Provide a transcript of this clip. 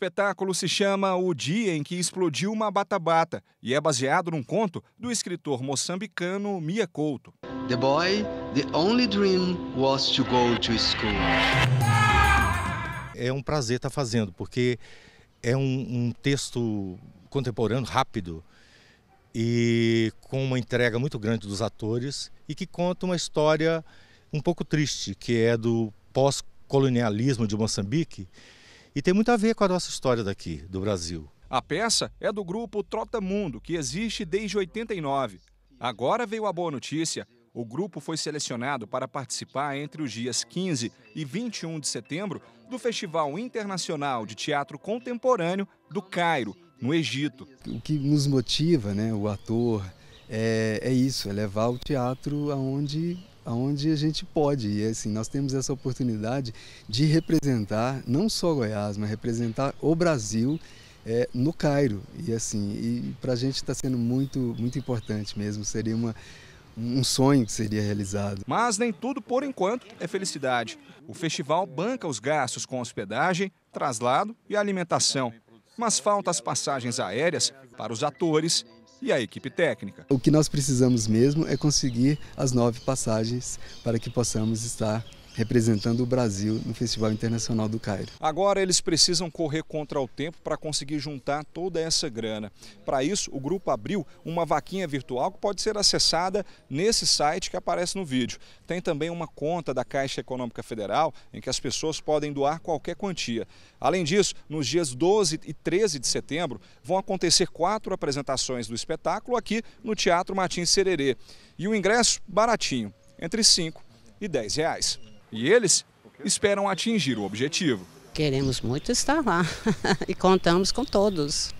espetáculo se chama O Dia em que Explodiu uma Batabata e é baseado num conto do escritor moçambicano Mia Couto. The boy, the only dream was to go to school. É um prazer estar fazendo, porque é um, um texto contemporâneo, rápido, e com uma entrega muito grande dos atores e que conta uma história um pouco triste, que é do pós-colonialismo de Moçambique, e tem muito a ver com a nossa história daqui, do Brasil. A peça é do grupo Trota Mundo, que existe desde 89. Agora veio a boa notícia. O grupo foi selecionado para participar entre os dias 15 e 21 de setembro do Festival Internacional de Teatro Contemporâneo do Cairo, no Egito. O que nos motiva, né, o ator, é, é isso, é levar o teatro aonde aonde a gente pode. E assim, nós temos essa oportunidade de representar não só Goiás, mas representar o Brasil é, no Cairo. E assim, e para a gente está sendo muito, muito importante mesmo. Seria uma, um sonho que seria realizado. Mas nem tudo, por enquanto, é felicidade. O festival banca os gastos com hospedagem, traslado e alimentação. Mas faltam as passagens aéreas para os atores e a equipe técnica. O que nós precisamos mesmo é conseguir as nove passagens para que possamos estar representando o Brasil no Festival Internacional do Cairo. Agora eles precisam correr contra o tempo para conseguir juntar toda essa grana. Para isso, o grupo abriu uma vaquinha virtual que pode ser acessada nesse site que aparece no vídeo. Tem também uma conta da Caixa Econômica Federal em que as pessoas podem doar qualquer quantia. Além disso, nos dias 12 e 13 de setembro vão acontecer quatro apresentações do espetáculo aqui no Teatro Martins Sererê. E o ingresso baratinho, entre 5 e 10 reais. E eles esperam atingir o objetivo. Queremos muito estar lá e contamos com todos.